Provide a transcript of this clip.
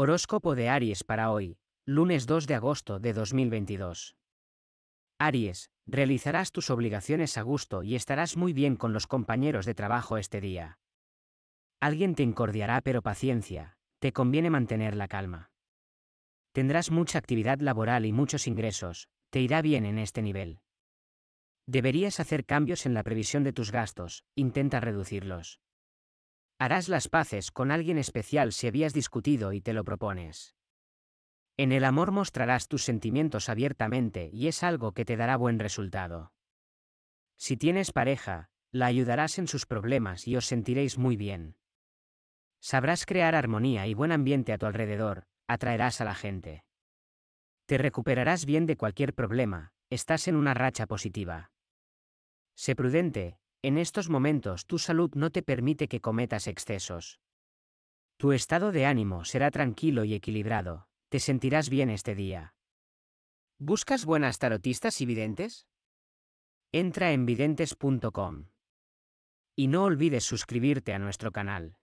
Horóscopo de Aries para hoy, lunes 2 de agosto de 2022. Aries, realizarás tus obligaciones a gusto y estarás muy bien con los compañeros de trabajo este día. Alguien te incordiará pero paciencia, te conviene mantener la calma. Tendrás mucha actividad laboral y muchos ingresos, te irá bien en este nivel. Deberías hacer cambios en la previsión de tus gastos, intenta reducirlos. Harás las paces con alguien especial si habías discutido y te lo propones. En el amor mostrarás tus sentimientos abiertamente y es algo que te dará buen resultado. Si tienes pareja, la ayudarás en sus problemas y os sentiréis muy bien. Sabrás crear armonía y buen ambiente a tu alrededor, atraerás a la gente. Te recuperarás bien de cualquier problema, estás en una racha positiva. Sé prudente, en estos momentos tu salud no te permite que cometas excesos. Tu estado de ánimo será tranquilo y equilibrado, te sentirás bien este día. ¿Buscas buenas tarotistas y videntes? Entra en videntes.com. Y no olvides suscribirte a nuestro canal.